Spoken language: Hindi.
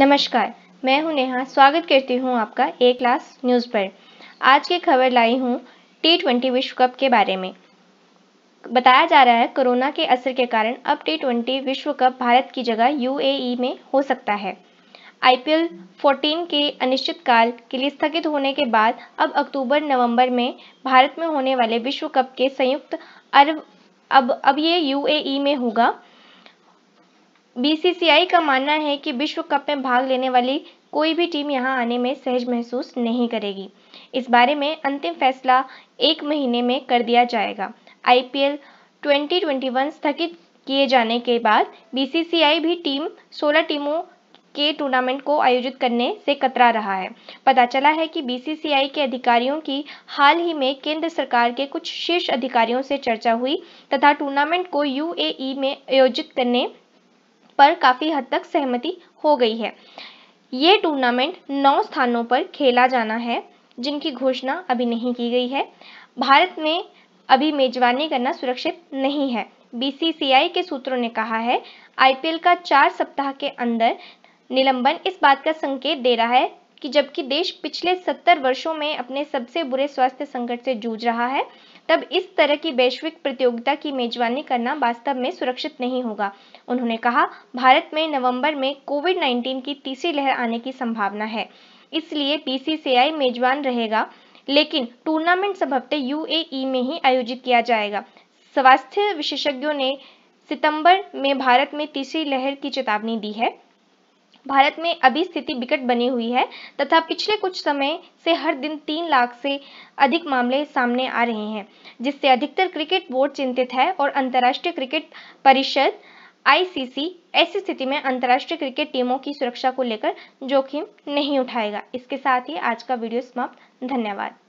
नमस्कार मैं हूं नेहा स्वागत करती हूं आपका ए क्लास न्यूज़ पर आज की खबर लाई हूं टी ट्वेंटी विश्व कप के बारे में बताया जा रहा है कोरोना के असर के कारण अब टी ट्वेंटी विश्व कप भारत की जगह यूएई e में हो सकता है आईपीएल 14 के अनिश्चितकाल के लिए स्थगित होने के बाद अब अक्टूबर नवंबर में भारत में होने वाले विश्व कप के संयुक्त अरब अब अब ये यूएई e में होगा बीसीसीआई का मानना है कि विश्व कप में भाग लेने वाली कोई भी टीम यहां आने में सहज महसूस नहीं करेगी इस बारे में अंतिम फैसला एक महीने में कर दिया जाएगा आईपीएल 2021 स्थगित किए जाने के बाद बीसीसीआई भी टीम 16 टीमों के टूर्नामेंट को आयोजित करने से कतरा रहा है पता चला है कि बीसीसीआई के अधिकारियों की हाल ही में केंद्र सरकार के कुछ शीर्ष अधिकारियों से चर्चा हुई तथा टूर्नामेंट को यूएई e में आयोजित करने पर काफ़ी हद तक सहमति हो गई है ये टूर्नामेंट नौ स्थानों पर खेला जाना है जिनकी घोषणा अभी नहीं की गई है भारत में अभी मेजबानी करना सुरक्षित नहीं है बीसीसीआई के सूत्रों ने कहा है आईपीएल का चार सप्ताह के अंदर निलंबन इस बात का संकेत दे रहा है कि जबकि देश पिछले सत्तर वर्षों में अपने सबसे बुरे स्वास्थ्य संकट से जूझ रहा है तब इस तरह की वैश्विक प्रतियोगिता की मेजबानी करना वास्तव में सुरक्षित नहीं होगा उन्होंने कहा भारत में नवंबर में कोविड 19 की तीसरी लहर आने की संभावना है इसलिए बीसीसीआई मेजबान रहेगा लेकिन टूर्नामेंट सब हफ्ते यूएई में ही आयोजित किया जाएगा स्वास्थ्य विशेषज्ञों ने सितंबर में भारत में तीसरी लहर की चेतावनी दी है भारत में अभी स्थिति बिकट बनी हुई है तथा पिछले कुछ समय से हर दिन तीन लाख से अधिक मामले सामने आ रहे हैं जिससे अधिकतर क्रिकेट बोर्ड चिंतित है और अंतर्राष्ट्रीय क्रिकेट परिषद आईसीसी ऐसी स्थिति में अंतर्राष्ट्रीय क्रिकेट टीमों की सुरक्षा को लेकर जोखिम नहीं उठाएगा इसके साथ ही आज का वीडियो समाप्त धन्यवाद